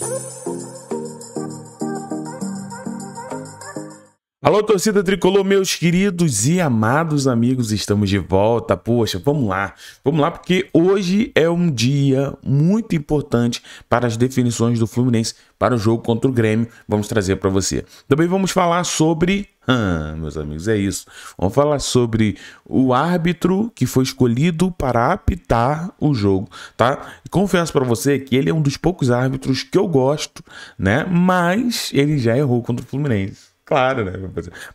thank you Alô, torcida tricolor, meus queridos e amados amigos, estamos de volta. Poxa, vamos lá, vamos lá, porque hoje é um dia muito importante para as definições do Fluminense para o jogo contra o Grêmio. Vamos trazer para você. Também vamos falar sobre. Ah, meus amigos, é isso. Vamos falar sobre o árbitro que foi escolhido para apitar o jogo, tá? Confesso para você que ele é um dos poucos árbitros que eu gosto, né? Mas ele já errou contra o Fluminense. Claro, né?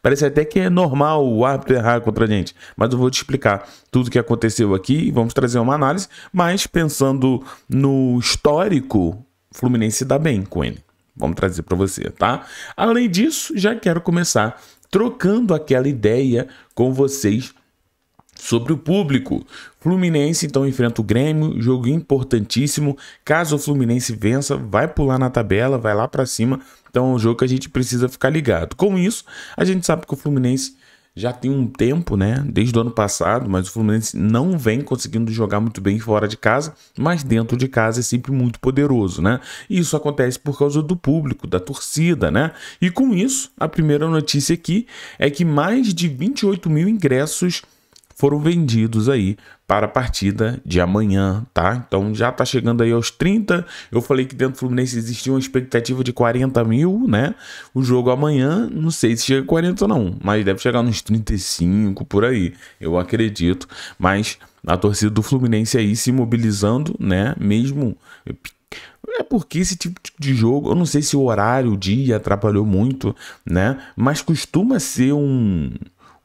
Parece até que é normal o árbitro errar contra a gente, mas eu vou te explicar tudo o que aconteceu aqui e vamos trazer uma análise, mas pensando no histórico, Fluminense dá bem com ele. Vamos trazer para você, tá? Além disso, já quero começar trocando aquela ideia com vocês Sobre o público, Fluminense então enfrenta o Grêmio, jogo importantíssimo. Caso o Fluminense vença, vai pular na tabela, vai lá para cima. Então é um jogo que a gente precisa ficar ligado. Com isso, a gente sabe que o Fluminense já tem um tempo, né? Desde o ano passado, mas o Fluminense não vem conseguindo jogar muito bem fora de casa, mas dentro de casa é sempre muito poderoso, né? E isso acontece por causa do público, da torcida, né? E com isso, a primeira notícia aqui é que mais de 28 mil ingressos foram vendidos aí para a partida de amanhã, tá? Então já tá chegando aí aos 30. Eu falei que dentro do Fluminense existia uma expectativa de 40 mil, né? O jogo amanhã, não sei se chega a 40 ou não, mas deve chegar nos 35 por aí, eu acredito. Mas a torcida do Fluminense aí se mobilizando, né? Mesmo é porque esse tipo de jogo, eu não sei se o horário, o dia atrapalhou muito, né? Mas costuma ser um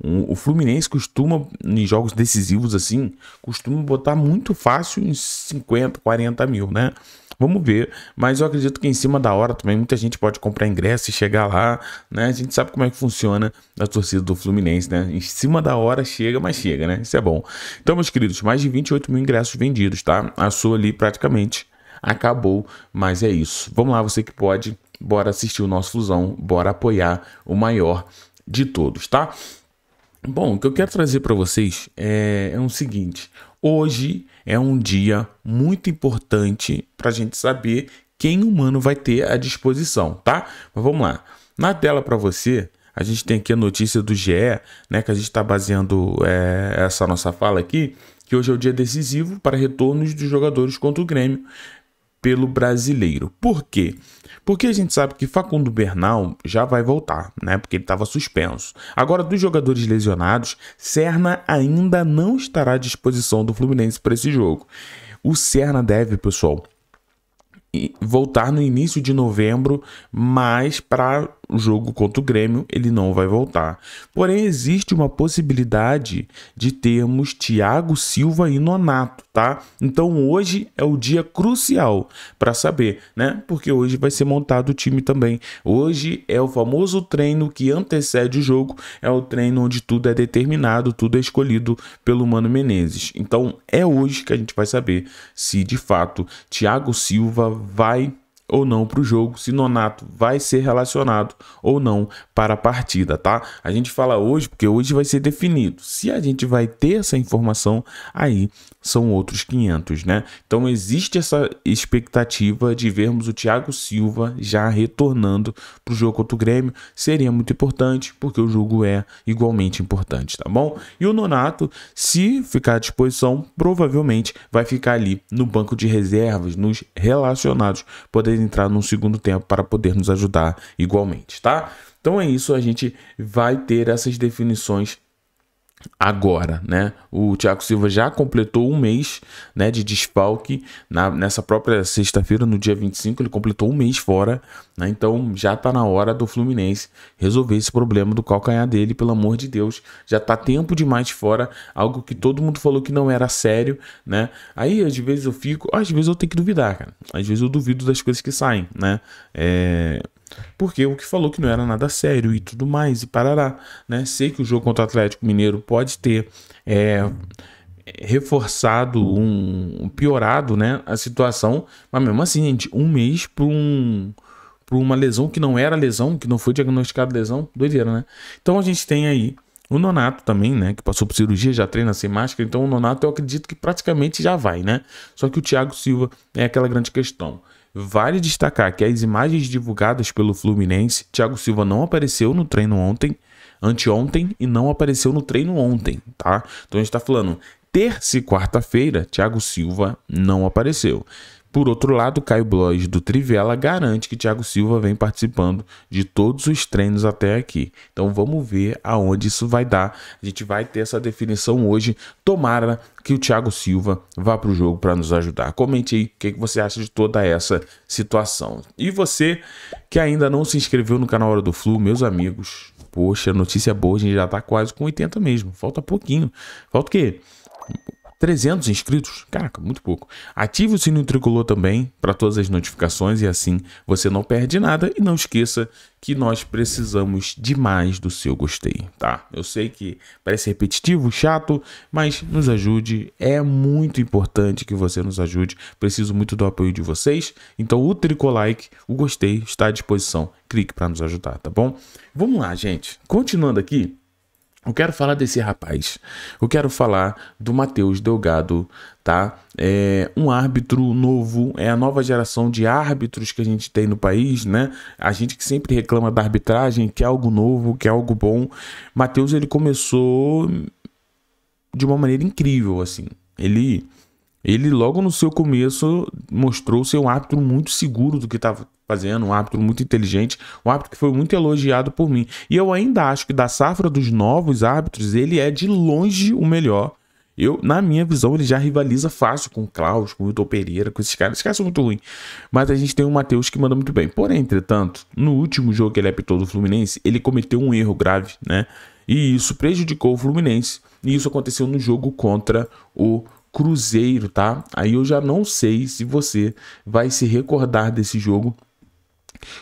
o Fluminense costuma, em jogos decisivos assim, costuma botar muito fácil uns 50, 40 mil, né? Vamos ver, mas eu acredito que em cima da hora também muita gente pode comprar ingresso e chegar lá, né? A gente sabe como é que funciona a torcida do Fluminense, né? Em cima da hora chega, mas chega, né? Isso é bom. Então, meus queridos, mais de 28 mil ingressos vendidos, tá? A sua ali praticamente acabou, mas é isso. Vamos lá, você que pode, bora assistir o nosso Flusão, bora apoiar o maior de todos, tá? Bom, o que eu quero trazer para vocês é, é o seguinte: hoje é um dia muito importante para a gente saber quem o humano vai ter à disposição, tá? Mas vamos lá. Na tela para você, a gente tem aqui a notícia do GE, né, que a gente está baseando é, essa nossa fala aqui, que hoje é o dia decisivo para retornos dos jogadores contra o Grêmio pelo brasileiro. Por quê? Porque a gente sabe que Facundo Bernal já vai voltar, né? Porque ele estava suspenso. Agora, dos jogadores lesionados, Serna ainda não estará à disposição do Fluminense para esse jogo. O Serna deve, pessoal, voltar no início de novembro, mas para o jogo contra o Grêmio, ele não vai voltar. Porém, existe uma possibilidade de termos Thiago Silva e Nonato, tá? Então hoje é o dia crucial para saber, né? Porque hoje vai ser montado o time também. Hoje é o famoso treino que antecede o jogo, é o treino onde tudo é determinado, tudo é escolhido pelo Mano Menezes. Então é hoje que a gente vai saber se de fato Thiago Silva vai ou não para o jogo, se Nonato vai ser relacionado ou não para a partida, tá? A gente fala hoje porque hoje vai ser definido. Se a gente vai ter essa informação aí são outros 500, né? Então existe essa expectativa de vermos o Thiago Silva já retornando para o jogo contra o Grêmio. Seria muito importante, porque o jogo é igualmente importante, tá bom? E o Nonato, se ficar à disposição, provavelmente vai ficar ali no banco de reservas, nos relacionados, poder entrar no segundo tempo para poder nos ajudar igualmente, tá? Então é isso, a gente vai ter essas definições agora, né? O Thiago Silva já completou um mês, né, de desfalque na, nessa própria sexta-feira, no dia 25, ele completou um mês fora, né? Então já tá na hora do Fluminense resolver esse problema do calcanhar dele, pelo amor de Deus, já tá tempo demais fora, algo que todo mundo falou que não era sério, né? Aí às vezes eu fico, às vezes eu tenho que duvidar, cara. Às vezes eu duvido das coisas que saem, né? É porque o que falou que não era nada sério e tudo mais, e parará. Né? Sei que o jogo contra o Atlético Mineiro pode ter é, reforçado, um, piorado né, a situação, mas mesmo assim, gente, um mês para um, uma lesão que não era lesão, que não foi diagnosticada lesão, doideira, né? Então a gente tem aí o Nonato também, né? Que passou por cirurgia, já treina sem máscara. Então o Nonato eu acredito que praticamente já vai, né? Só que o Thiago Silva é aquela grande questão. Vale destacar que as imagens divulgadas pelo Fluminense, Thiago Silva não apareceu no treino ontem, anteontem, e não apareceu no treino ontem, tá? Então a gente está falando, terça e quarta-feira, Thiago Silva não apareceu. Por outro lado, Caio Blois do Trivela garante que Thiago Silva vem participando de todos os treinos até aqui. Então vamos ver aonde isso vai dar. A gente vai ter essa definição hoje. Tomara que o Thiago Silva vá para o jogo para nos ajudar. Comente aí o que você acha de toda essa situação. E você que ainda não se inscreveu no canal Hora do Flu, meus amigos, poxa, notícia boa, a gente já está quase com 80 mesmo. Falta pouquinho. Falta o quê? 300 inscritos? Caraca, muito pouco. Ative o sininho tricolor também para todas as notificações e assim você não perde nada. E não esqueça que nós precisamos demais do seu gostei, tá? Eu sei que parece repetitivo, chato, mas nos ajude. É muito importante que você nos ajude. Preciso muito do apoio de vocês. Então o tricolike, o gostei, está à disposição. Clique para nos ajudar, tá bom? Vamos lá, gente. Continuando aqui. Eu quero falar desse rapaz. Eu quero falar do Matheus Delgado, tá? É um árbitro novo, é a nova geração de árbitros que a gente tem no país, né? A gente que sempre reclama da arbitragem, que é algo novo, que é algo bom. Matheus, ele começou de uma maneira incrível, assim. Ele ele logo no seu começo mostrou ser um árbitro muito seguro do que estava fazendo, um árbitro muito inteligente, um árbitro que foi muito elogiado por mim. E eu ainda acho que da safra dos novos árbitros, ele é de longe o melhor. Eu, na minha visão, ele já rivaliza fácil com o Klaus, com o Vitor Pereira, com esses caras. Esses caras são muito ruins. Mas a gente tem o Matheus que manda muito bem. Porém, entretanto, no último jogo que ele apitou do Fluminense, ele cometeu um erro grave, né? E isso prejudicou o Fluminense. E isso aconteceu no jogo contra o Cruzeiro, tá? Aí eu já não sei se você vai se recordar desse jogo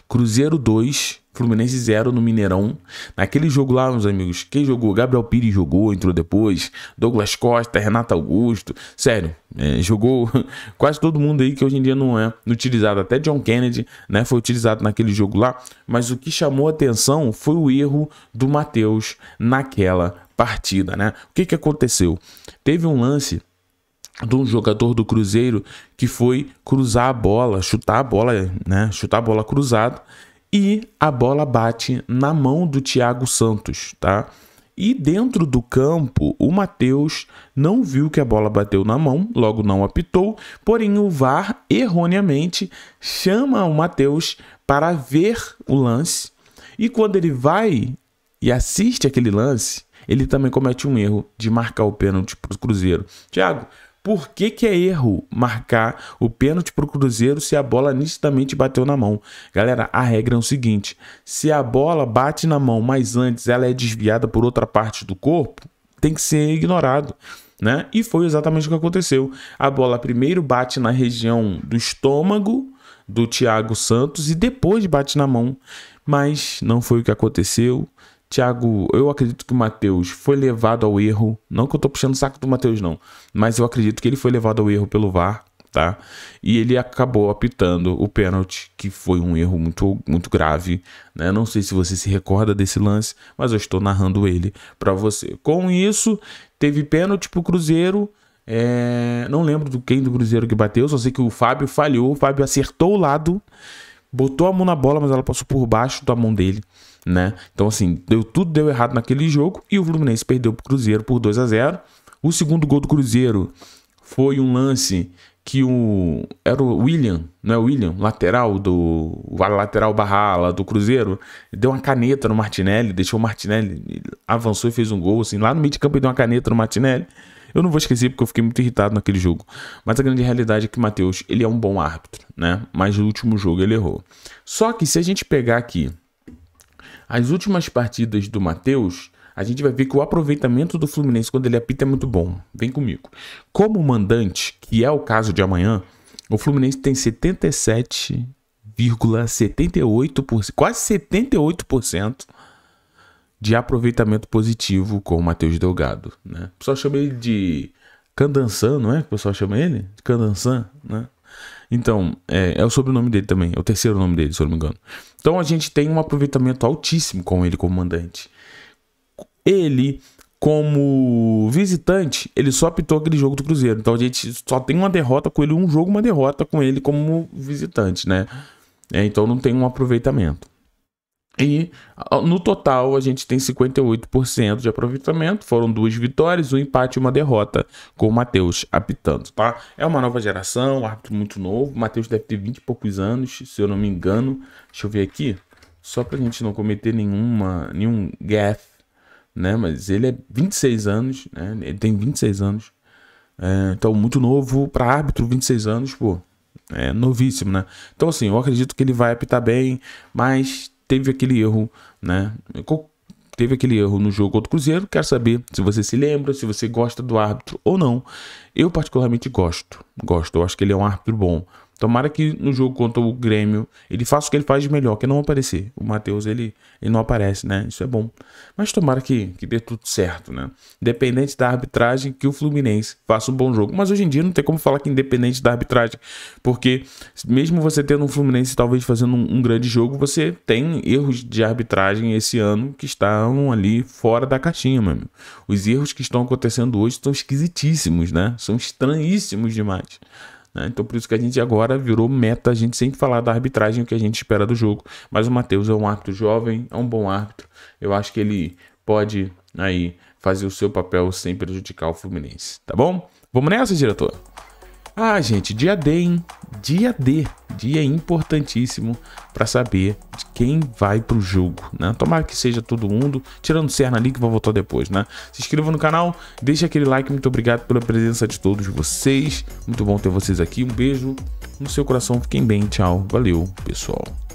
Cruzeiro 2, Fluminense 0 no Mineirão. Naquele jogo lá, meus amigos, quem jogou? Gabriel Pires jogou, entrou depois. Douglas Costa, Renato Augusto. Sério, é, jogou quase todo mundo aí que hoje em dia não é utilizado. Até John Kennedy né, foi utilizado naquele jogo lá. Mas o que chamou atenção foi o erro do Matheus naquela partida, né? O que, que aconteceu? Teve um lance de um jogador do Cruzeiro que foi cruzar a bola, chutar a bola, né? Chutar a bola cruzada e a bola bate na mão do Thiago Santos, tá? E dentro do campo, o Matheus não viu que a bola bateu na mão, logo não apitou, porém o VAR erroneamente chama o Matheus para ver o lance. E quando ele vai e assiste aquele lance, ele também comete um erro de marcar o pênalti para o Cruzeiro. Tiago, por que, que é erro marcar o pênalti para o Cruzeiro se a bola nitidamente bateu na mão? Galera, a regra é o seguinte: se a bola bate na mão, mas antes ela é desviada por outra parte do corpo, tem que ser ignorado. Né? E foi exatamente o que aconteceu. A bola primeiro bate na região do estômago do Thiago Santos e depois bate na mão. Mas não foi o que aconteceu. Tiago, eu acredito que o Matheus foi levado ao erro. Não que eu tô puxando o saco do Matheus, não. Mas eu acredito que ele foi levado ao erro pelo VAR, tá? E ele acabou apitando o pênalti, que foi um erro muito, muito grave. Né? Não sei se você se recorda desse lance, mas eu estou narrando ele para você. Com isso, teve pênalti pro Cruzeiro. É... Não lembro do quem do Cruzeiro que bateu, só sei que o Fábio falhou. O Fábio acertou o lado, botou a mão na bola, mas ela passou por baixo da mão dele né? Então assim, deu tudo deu errado naquele jogo e o Fluminense perdeu para o Cruzeiro por 2 a 0. O segundo gol do Cruzeiro foi um lance que o era o William, não é o William, lateral do lateral Barrala do Cruzeiro, deu uma caneta no Martinelli, deixou o Martinelli avançou e fez um gol assim, lá no meio de campo ele deu uma caneta no Martinelli. Eu não vou esquecer porque eu fiquei muito irritado naquele jogo. Mas a grande realidade é que Matheus, ele é um bom árbitro, né? Mas no último jogo ele errou. Só que se a gente pegar aqui as últimas partidas do Matheus, a gente vai ver que o aproveitamento do Fluminense quando ele apita é muito bom. Vem comigo. Como mandante, que é o caso de amanhã, o Fluminense tem 77,78%, quase 78% de aproveitamento positivo com o Matheus Delgado, né? O pessoal chama ele de Candançan, não é? O pessoal chama ele? Candançan, né? Então, é, é, o sobrenome dele também, é o terceiro nome dele, se eu não me engano. Então a gente tem um aproveitamento altíssimo com ele como mandante. Ele, como visitante, ele só apitou aquele jogo do Cruzeiro. Então a gente só tem uma derrota com ele, um jogo, uma derrota com ele como visitante, né? É, então não tem um aproveitamento. E no total a gente tem 58% de aproveitamento. Foram duas vitórias, um empate e uma derrota com o Matheus apitando, tá? É uma nova geração, um árbitro muito novo. O Matheus deve ter 20 e poucos anos, se eu não me engano. Deixa eu ver aqui, só pra gente não cometer nenhuma, nenhum gaff, né? Mas ele é 26 anos, né? Ele tem 26 anos. É, então, muito novo para árbitro, 26 anos, pô. É novíssimo, né? Então, assim, eu acredito que ele vai apitar bem, mas teve aquele erro, né? Teve aquele erro no jogo contra o Cruzeiro. Quero saber se você se lembra, se você gosta do árbitro ou não. Eu particularmente gosto, gosto. Eu acho que ele é um árbitro bom. Tomara que no jogo contra o Grêmio ele faça o que ele faz de melhor, que não aparecer. O Matheus, ele, ele não aparece, né? Isso é bom. Mas tomara que, que dê tudo certo, né? Independente da arbitragem, que o Fluminense faça um bom jogo. Mas hoje em dia não tem como falar que independente da arbitragem, porque mesmo você tendo um Fluminense talvez fazendo um, um grande jogo, você tem erros de arbitragem esse ano que estão ali fora da caixinha, mano. Os erros que estão acontecendo hoje estão esquisitíssimos, né? são estranhíssimos demais. Né? Então, por isso que a gente agora virou meta, a gente sempre falar da arbitragem, o que a gente espera do jogo. Mas o Matheus é um árbitro jovem, é um bom árbitro. Eu acho que ele pode aí fazer o seu papel sem prejudicar o Fluminense, tá bom? Vamos nessa, diretor? Ah, gente, dia D, hein? Dia D dia é importantíssimo para saber de quem vai para o jogo, né? Tomara que seja todo mundo, tirando o Cerna ali que vai voltar depois, né? Se inscreva no canal, deixe aquele like, muito obrigado pela presença de todos vocês. Muito bom ter vocês aqui. Um beijo no seu coração, fiquem bem, tchau. Valeu, pessoal.